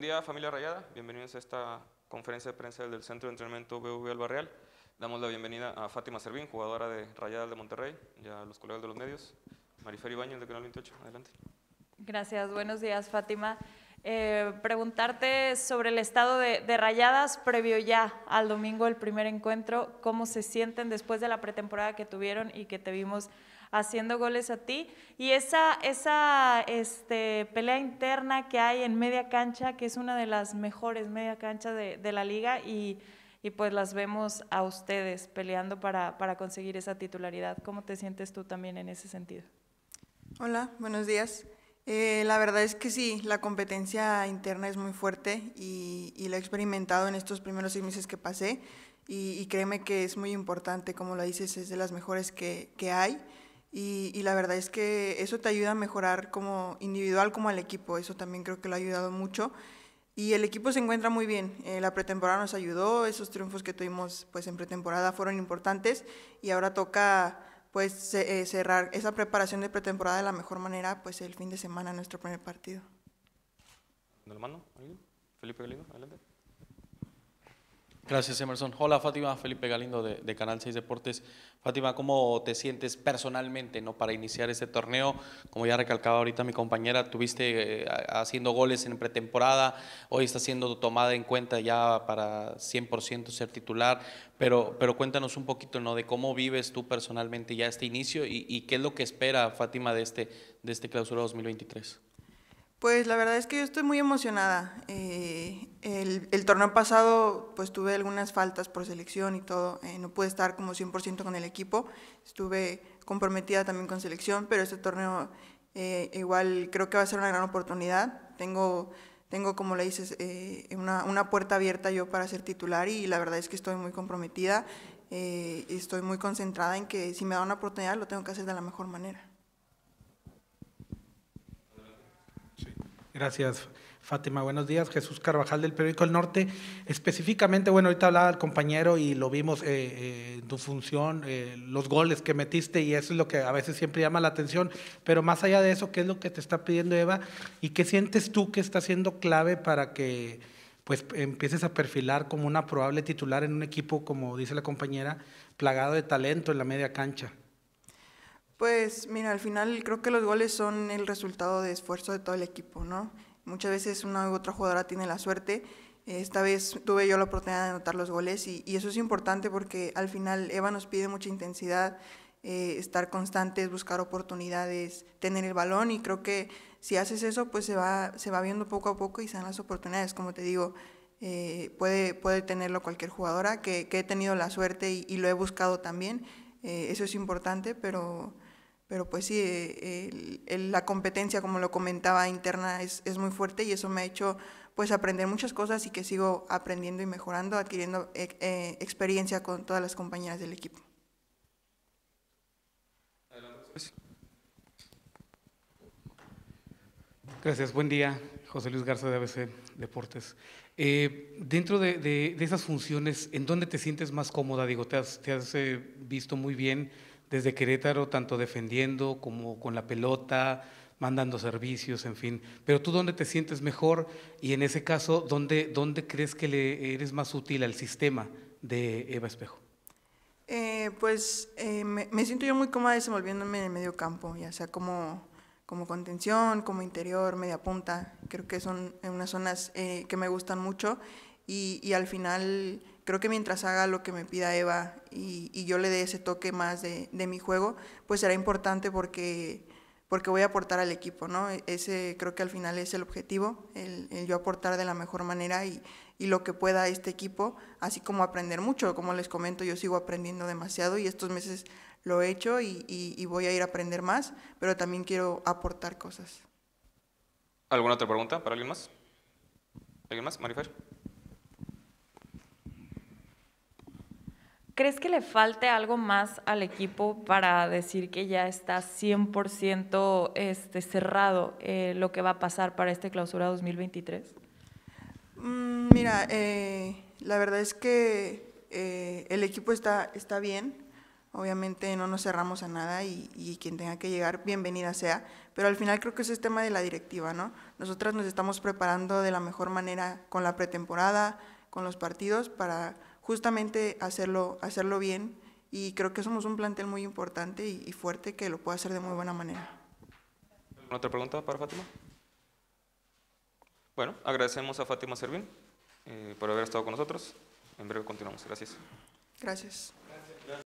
Buen día, familia Rayada. Bienvenidos a esta conferencia de prensa del Centro de Entrenamiento BV Albarreal. Damos la bienvenida a Fátima Servín, jugadora de Rayadas de Monterrey, y a los colegas de los medios. Marifer Ibañez, de Canal 28. Adelante. Gracias. Buenos días, Fátima. Eh, preguntarte sobre el estado de, de, Rayadas previo ya al domingo el primer encuentro, cómo se sienten después de la pretemporada que tuvieron y que te vimos haciendo goles a ti. Y esa, esa este, pelea interna que hay en media cancha, que es una de las mejores media cancha de, de la liga, y, y, pues las vemos a ustedes peleando para, para conseguir esa titularidad. ¿Cómo te sientes tú también en ese sentido? Hola, buenos días. Eh, la verdad es que sí, la competencia interna es muy fuerte y, y la he experimentado en estos primeros seis meses que pasé y, y, créeme que es muy importante, como lo dices, es de las mejores que, que hay y, la verdad es que eso te ayuda a mejorar como individual como al equipo, eso también creo que lo ha ayudado mucho. Y el equipo se encuentra muy bien, eh, la pretemporada nos ayudó, esos triunfos que tuvimos pues en pretemporada fueron importantes y ahora toca pues eh, cerrar esa preparación de pretemporada de la mejor manera pues el fin de semana, nuestro primer partido. ¿De Felipe adelante. Gracias, Emerson. Hola, Fátima. Felipe Galindo de, Canal 6 Deportes. Fátima, ¿cómo te sientes personalmente no para iniciar este torneo? Como ya recalcaba ahorita mi compañera, tuviste eh, haciendo goles en pretemporada, hoy está siendo tomada en cuenta ya para 100% ser titular, pero, pero cuéntanos un poquito ¿no? de cómo vives tú personalmente ya este inicio y, qué es lo que espera Fátima de este, de este clausura 2023. Pues la verdad es que yo estoy muy emocionada. Eh, eh, el, torneo pasado pues tuve algunas faltas por selección y todo, eh, no pude estar como 100% con el equipo, estuve comprometida también con selección, pero este torneo eh, igual creo que va a ser una gran oportunidad, tengo, tengo como le dices, eh, una, puerta abierta yo para ser titular y la verdad es que estoy muy comprometida, estoy muy concentrada en que si me da una oportunidad lo tengo que hacer de la mejor manera. Gracias. Fátima, buenos días. Jesús Carvajal del periódico El Norte. Específicamente, bueno, ahorita hablaba el compañero y lo vimos en eh, eh, tu función, eh, los goles que metiste y eso es lo que a veces siempre llama la atención. Pero más allá de eso, ¿qué es lo que te está pidiendo Eva y qué sientes tú que está siendo clave para que pues empieces a perfilar como una probable titular en un equipo, como dice la compañera, plagado de talento en la media cancha? Pues mira, al final creo que los goles son el resultado de esfuerzo de todo el equipo, ¿no? Muchas veces una u otra jugadora tiene la suerte. Esta vez tuve yo la oportunidad de anotar los goles y, eso es importante porque al final Eva nos pide mucha intensidad, eh, estar constantes, buscar oportunidades, tener el balón y creo que si haces eso pues se va, se va viendo poco a poco y se dan las oportunidades. Como te digo, eh, puede, puede tenerlo cualquier jugadora que, he tenido la suerte y, lo he buscado también. Eh, eso es importante, pero pero pues sí, eh, la competencia, como lo comentaba, interna es, muy fuerte y eso me ha hecho pues aprender muchas cosas y que sigo aprendiendo y mejorando, adquiriendo eh, eh, experiencia con todas las compañeras del equipo. Gracias, buen día. José Luis Garza de ABC Deportes. dentro de, esas funciones, ¿en dónde te sientes más cómoda? Digo, te has, te has visto muy bien desde Querétaro, tanto defendiendo como con la pelota, mandando servicios, en fin. Pero tú dónde te sientes mejor y en ese caso, ¿dónde, dónde crees que le eres más útil al sistema de Eva Espejo? Eh, pues eh, me, siento yo muy cómoda desenvolviéndome en el medio campo, ya sea como, como contención, como interior, media punta. Creo que son eh, unas zonas que me gustan mucho y, y al final creo que mientras haga lo que me pida Eva y, yo le dé ese toque más de, mi juego, pues será importante porque, voy a aportar al equipo, ¿no? E-, ese creo que al final es el objetivo, el, yo aportar de la mejor manera y, lo que pueda este equipo, así como aprender mucho. Como les comento, yo sigo aprendiendo demasiado y estos meses lo he hecho y, voy a ir a aprender más, pero también quiero aportar cosas. ¿Alguna otra pregunta para alguien más? ¿Alguien más? Marifer. ¿Crees que le falte algo más al equipo para decir que ya está 100% este, cerrado eh, lo que va a pasar para este clausura 2023? Mm, mira, eh, la verdad es que eh, el equipo está, está bien. Obviamente no nos cerramos a nada y, y, quien tenga que llegar, bienvenida sea. Pero al final creo que ese es tema de la directiva, ¿no? Nosotras nos estamos preparando de la mejor manera con la pretemporada, con los partidos, para justamente hacerlo, hacerlo bien y creo que somos un plantel muy importante y, fuerte que lo puede hacer de muy buena manera. ¿Alguna otra pregunta para Fátima? Bueno, agradecemos a Fátima Servín eh, por haber estado con nosotros. En breve continuamos. Gracias. Gracias.